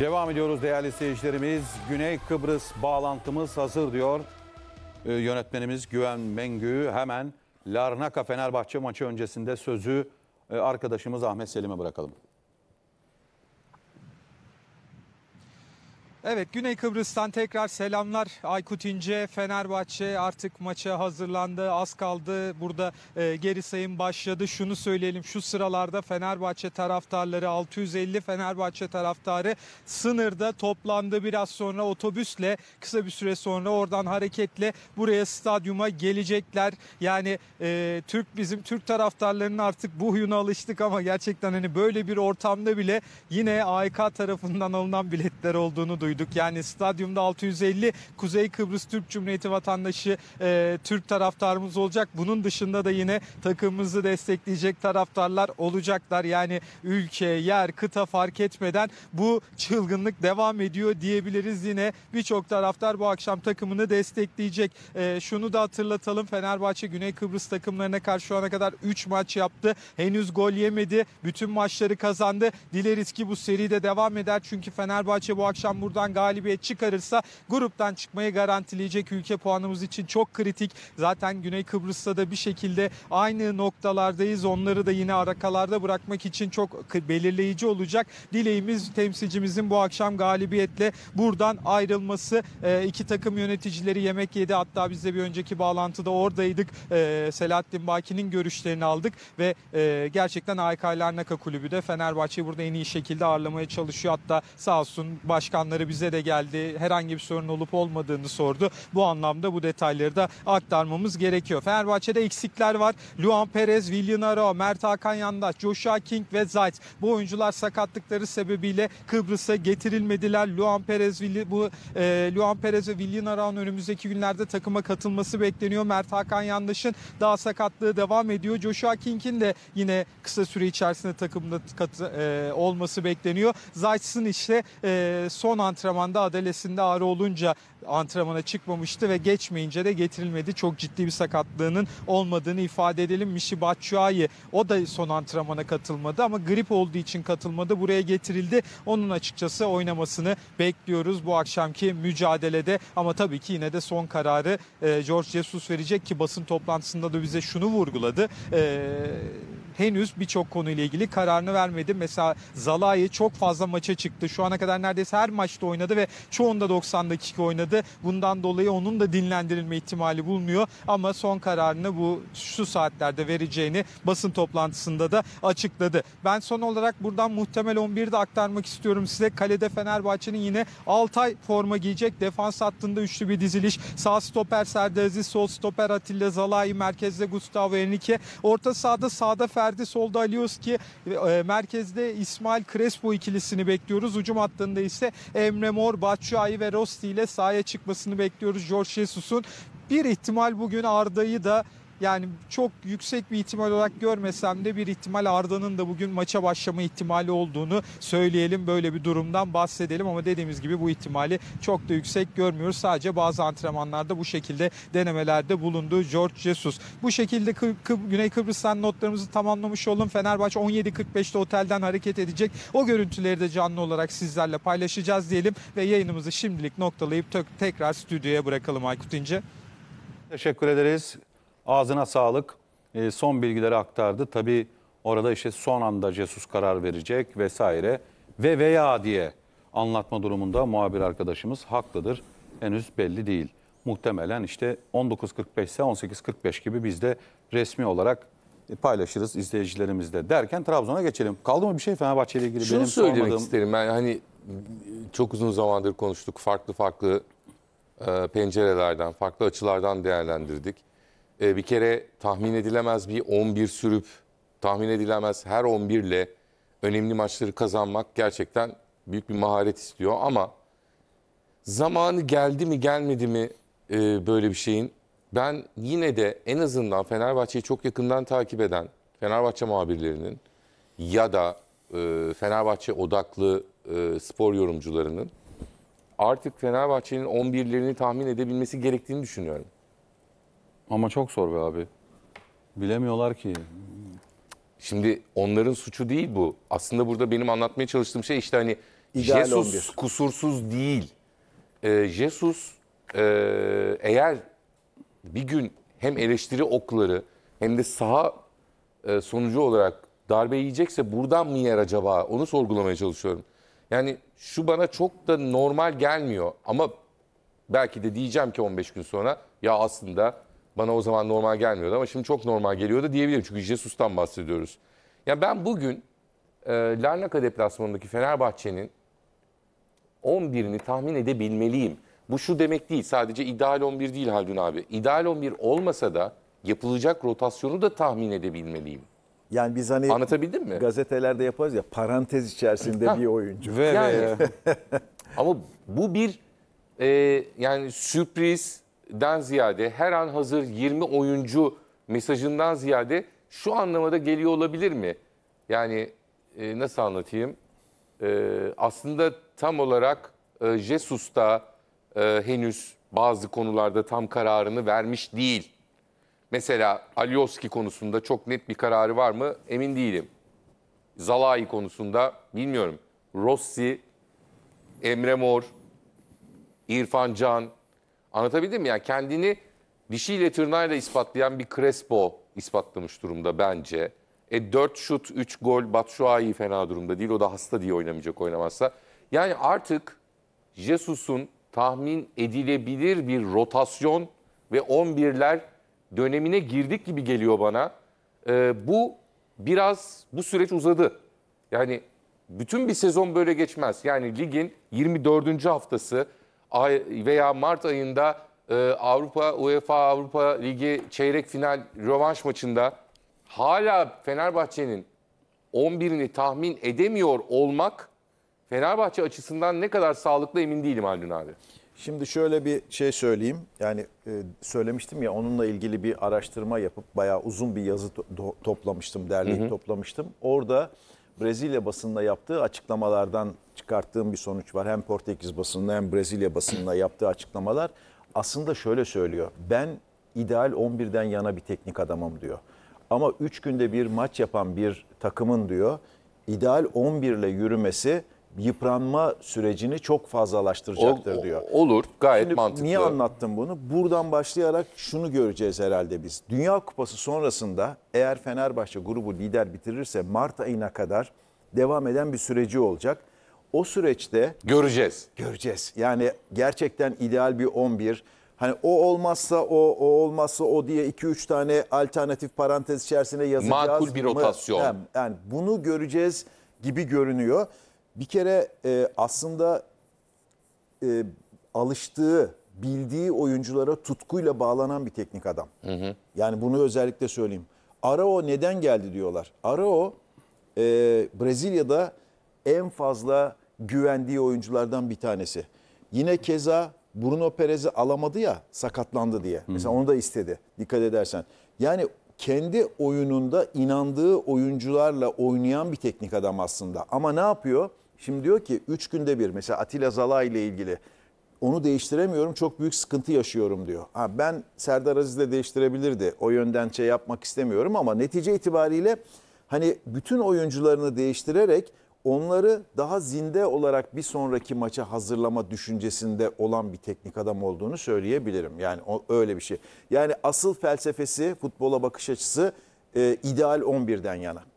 Devam ediyoruz değerli seyircilerimiz. Güney Kıbrıs bağlantımız hazır diyor. Ee, yönetmenimiz Güven Mengü hemen Larnaka Fenerbahçe maçı öncesinde sözü e, arkadaşımız Ahmet Selim'e bırakalım. Evet Güney Kıbrıs'tan tekrar selamlar. Aykut İnce Fenerbahçe artık maça hazırlandı. Az kaldı. Burada e, geri sayım başladı. Şunu söyleyelim. Şu sıralarda Fenerbahçe taraftarları 650 Fenerbahçe taraftarı sınırda toplandı. Biraz sonra otobüsle kısa bir süre sonra oradan hareketle buraya stadyuma gelecekler. Yani e, Türk bizim Türk taraftarlarının artık bu huyuna alıştık ama gerçekten hani böyle bir ortamda bile yine AYK tarafından alınan biletler olduğunu duyduk duyduk. Yani stadyumda 650 Kuzey Kıbrıs Türk Cumhuriyeti vatandaşı e, Türk taraftarımız olacak. Bunun dışında da yine takımımızı destekleyecek taraftarlar olacaklar. Yani ülke, yer, kıta fark etmeden bu çılgınlık devam ediyor diyebiliriz. Yine birçok taraftar bu akşam takımını destekleyecek. E, şunu da hatırlatalım. Fenerbahçe Güney Kıbrıs takımlarına karşı şu ana kadar 3 maç yaptı. Henüz gol yemedi. Bütün maçları kazandı. Dileriz ki bu seri de devam eder. Çünkü Fenerbahçe bu akşam burada buradan galibiyet çıkarırsa gruptan çıkmayı garantileyecek ülke puanımız için çok kritik. Zaten Güney Kıbrıs'ta da bir şekilde aynı noktalardayız. Onları da yine arakalarda bırakmak için çok belirleyici olacak. Dileğimiz temsilcimizin bu akşam galibiyetle buradan ayrılması. E, iki takım yöneticileri yemek yedi. Hatta biz de bir önceki bağlantıda oradaydık. E, Selahattin Baki'nin görüşlerini aldık ve e, gerçekten AYK Larnaka Kulübü de Fenerbahçe'yi burada en iyi şekilde ağırlamaya çalışıyor. Hatta sağ olsun başkanları bize de geldi. Herhangi bir sorun olup olmadığını sordu. Bu anlamda bu detayları da aktarmamız gerekiyor. Fenerbahçe'de eksikler var. Luan Perez, William Aro, Mert Hakan Yandaş, Joshua King ve Zayt. Bu oyuncular sakatlıkları sebebiyle Kıbrıs'a getirilmediler. Luan Perez, bu e, Luan Perez ve William Aro'nun önümüzdeki günlerde takıma katılması bekleniyor. Mert Hakan Yandaş'ın daha sakatlığı devam ediyor. Joshua King'in de yine kısa süre içerisinde takımda katı, e, olması bekleniyor. Zayt'sın işte e, son an antrenmanda adalesinde ağrı olunca antrenmana çıkmamıştı ve geçmeyince de getirilmedi. Çok ciddi bir sakatlığının olmadığını ifade edelim. Mişi Batshuayi o da son antrenmana katılmadı ama grip olduğu için katılmadı. Buraya getirildi. Onun açıkçası oynamasını bekliyoruz bu akşamki mücadelede ama tabii ki yine de son kararı e, George Jesus verecek ki basın toplantısında da bize şunu vurguladı. Eee henüz birçok konuyla ilgili kararını vermedi. Mesela Zalai çok fazla maça çıktı. Şu ana kadar neredeyse her maçta oynadı ve çoğunda 90 dakika oynadı. Bundan dolayı onun da dinlendirilme ihtimali bulunuyor. Ama son kararını bu şu saatlerde vereceğini basın toplantısında da açıkladı. Ben son olarak buradan muhtemel 11'i de aktarmak istiyorum size. Kalede Fenerbahçe'nin yine Altay forma giyecek. Defans hattında üçlü bir diziliş. Sağ stoper Serdar Aziz, sol stoper Atilla Zalai, merkezde Gustavo Enrique, Orta sahada sağda Fer ileride solda Alioski, e, e, merkezde İsmail Crespo ikilisini bekliyoruz. Ucum hattında ise Emre Mor, Batshuayi ve Rosti ile sahaya çıkmasını bekliyoruz George Jesus'un. Bir ihtimal bugün Arda'yı da yani çok yüksek bir ihtimal olarak görmesem de bir ihtimal Arda'nın da bugün maça başlama ihtimali olduğunu söyleyelim. Böyle bir durumdan bahsedelim ama dediğimiz gibi bu ihtimali çok da yüksek görmüyoruz. Sadece bazı antrenmanlarda bu şekilde denemelerde bulunduğu George Jesus. Bu şekilde Kı Kı Güney Kıbrıs'tan notlarımızı tamamlamış olalım. Fenerbahçe 17.45'te otelden hareket edecek. O görüntüleri de canlı olarak sizlerle paylaşacağız diyelim ve yayınımızı şimdilik noktalayıp tekrar stüdyoya bırakalım Aykut İnce. Teşekkür ederiz. Ağzına sağlık. E, son bilgileri aktardı. Tabii orada işte son anda Jesus karar verecek vesaire ve veya diye anlatma durumunda muhabir arkadaşımız haklıdır. Henüz belli değil. Muhtemelen işte 19.45 ise 18.45 gibi biz de resmi olarak e, paylaşırız izleyicilerimizle derken Trabzon'a geçelim. Kaldı mı bir şey Fenerbahçe ile ilgili Şunu benim söylemek sormadığım... isterim. Ben hani e, çok uzun zamandır konuştuk. Farklı farklı e, pencerelerden, farklı açılardan değerlendirdik e, bir kere tahmin edilemez bir 11 sürüp tahmin edilemez her 11 ile önemli maçları kazanmak gerçekten büyük bir maharet istiyor ama zamanı geldi mi gelmedi mi e, böyle bir şeyin ben yine de en azından Fenerbahçe'yi çok yakından takip eden Fenerbahçe muhabirlerinin ya da e, Fenerbahçe odaklı e, spor yorumcularının artık Fenerbahçe'nin 11'lerini tahmin edebilmesi gerektiğini düşünüyorum. Ama çok zor be abi. Bilemiyorlar ki. Şimdi onların suçu değil bu. Aslında burada benim anlatmaya çalıştığım şey işte hani İdeal Jesus 11. kusursuz değil. Ee, Jesus e, eğer bir gün hem eleştiri okları hem de saha e, sonucu olarak darbe yiyecekse buradan mı yer acaba? Onu sorgulamaya çalışıyorum. Yani şu bana çok da normal gelmiyor ama belki de diyeceğim ki 15 gün sonra ya aslında bana o zaman normal gelmiyordu ama şimdi çok normal geliyordu diyebilirim. Çünkü Jesus'tan bahsediyoruz. Ya ben bugün e, Larnaka deplasmanındaki Fenerbahçe'nin 11'ini tahmin edebilmeliyim. Bu şu demek değil. Sadece ideal 11 değil Haldun abi. İdeal 11 olmasa da yapılacak rotasyonu da tahmin edebilmeliyim. Yani biz hani Anlatabildim mi? gazetelerde yaparız ya parantez içerisinde bir oyuncu. Ve Yani. Ama bu bir e, yani sürpriz, den ziyade her an hazır 20 oyuncu mesajından ziyade şu anlamada geliyor olabilir mi? Yani e, nasıl anlatayım? E, aslında tam olarak e, Jesus da e, henüz bazı konularda tam kararını vermiş değil. Mesela Alioski konusunda çok net bir kararı var mı emin değilim. Zalai konusunda bilmiyorum. Rossi, Emre Mor, İrfan Can, Anlatabildim mi? Yani kendini dişiyle tırnağıyla ispatlayan bir Crespo ispatlamış durumda bence. E 4 şut, 3 gol, Batshuayi fena durumda değil. O da hasta diye oynamayacak oynamazsa. Yani artık Jesus'un tahmin edilebilir bir rotasyon ve 11'ler dönemine girdik gibi geliyor bana. E, bu biraz bu süreç uzadı. Yani bütün bir sezon böyle geçmez. Yani ligin 24. haftası ay veya Mart ayında e, Avrupa UEFA Avrupa Ligi çeyrek final rövanş maçında hala Fenerbahçe'nin 11'ini tahmin edemiyor olmak Fenerbahçe açısından ne kadar sağlıklı emin değilim Haldun abi. Şimdi şöyle bir şey söyleyeyim. Yani e, söylemiştim ya onunla ilgili bir araştırma yapıp bayağı uzun bir yazı to toplamıştım, derleyip toplamıştım. Orada Brezilya basınına yaptığı açıklamalardan çıkarttığım bir sonuç var. Hem Portekiz basınına hem Brezilya basınına yaptığı açıklamalar aslında şöyle söylüyor. Ben ideal 11'den yana bir teknik adamım diyor. Ama 3 günde bir maç yapan bir takımın diyor ideal 11 ile yürümesi yıpranma sürecini çok fazlalaştıracaktır Ol, diyor. Olur gayet Şimdi mantıklı. Niye anlattım bunu? Buradan başlayarak şunu göreceğiz herhalde biz. Dünya Kupası sonrasında eğer Fenerbahçe grubu lider bitirirse Mart ayına kadar devam eden bir süreci olacak. O süreçte göreceğiz. Göreceğiz. Yani gerçekten ideal bir 11. Hani o olmazsa o, o olmazsa o diye 2-3 tane alternatif parantez içerisine yazacağız. Makul bir rotasyon. Yani bunu göreceğiz gibi görünüyor. Bir kere e, aslında e, alıştığı, bildiği oyunculara tutkuyla bağlanan bir teknik adam. Hı hı. Yani bunu özellikle söyleyeyim. Arao neden geldi diyorlar. Arao e, Brezilya'da en fazla güvendiği oyunculardan bir tanesi. Yine keza Bruno Perez'i alamadı ya sakatlandı diye. Hı. Mesela onu da istedi dikkat edersen. Yani kendi oyununda inandığı oyuncularla oynayan bir teknik adam aslında. Ama ne yapıyor? Şimdi diyor ki 3 günde bir mesela Atilla Zala ile ilgili onu değiştiremiyorum çok büyük sıkıntı yaşıyorum diyor. Ha, ben Serdar Aziz de değiştirebilirdi o yönden şey yapmak istemiyorum ama netice itibariyle hani bütün oyuncularını değiştirerek onları daha zinde olarak bir sonraki maça hazırlama düşüncesinde olan bir teknik adam olduğunu söyleyebilirim. Yani o, öyle bir şey. Yani asıl felsefesi futbola bakış açısı e, ideal 11'den yana.